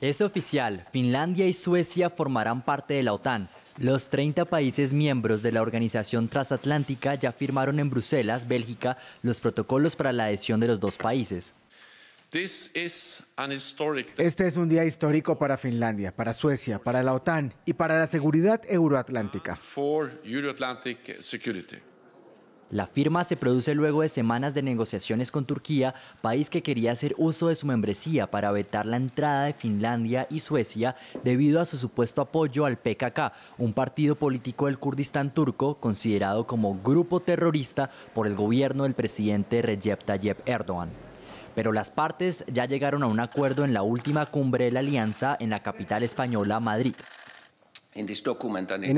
Es oficial, Finlandia y Suecia formarán parte de la OTAN. Los 30 países miembros de la organización transatlántica ya firmaron en Bruselas, Bélgica, los protocolos para la adhesión de los dos países. Este es un día histórico para Finlandia, para Suecia, para la OTAN y para la seguridad euroatlántica. La firma se produce luego de semanas de negociaciones con Turquía, país que quería hacer uso de su membresía para vetar la entrada de Finlandia y Suecia debido a su supuesto apoyo al PKK, un partido político del Kurdistán turco considerado como grupo terrorista por el gobierno del presidente Recep Tayyip Erdogan pero las partes ya llegaron a un acuerdo en la última cumbre de la alianza en la capital española, Madrid. En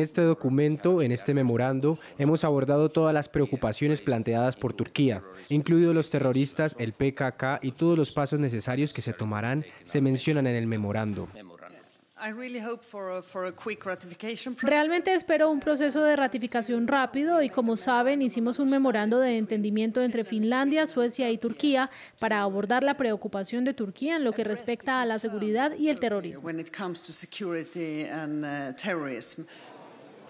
este documento, en este memorando, hemos abordado todas las preocupaciones planteadas por Turquía, incluidos los terroristas, el PKK y todos los pasos necesarios que se tomarán, se mencionan en el memorando. Realmente espero un proceso de ratificación rápido y como saben hicimos un memorando de entendimiento entre Finlandia, Suecia y Turquía para abordar la preocupación de Turquía en lo que respecta a la seguridad y el terrorismo.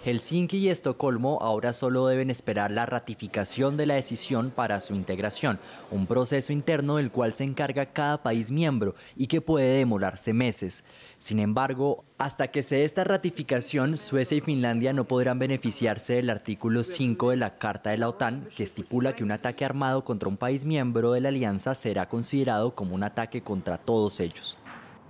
Helsinki y Estocolmo ahora solo deben esperar la ratificación de la decisión para su integración, un proceso interno del cual se encarga cada país miembro y que puede demorarse meses. Sin embargo, hasta que se dé esta ratificación, Suecia y Finlandia no podrán beneficiarse del artículo 5 de la Carta de la OTAN, que estipula que un ataque armado contra un país miembro de la alianza será considerado como un ataque contra todos ellos.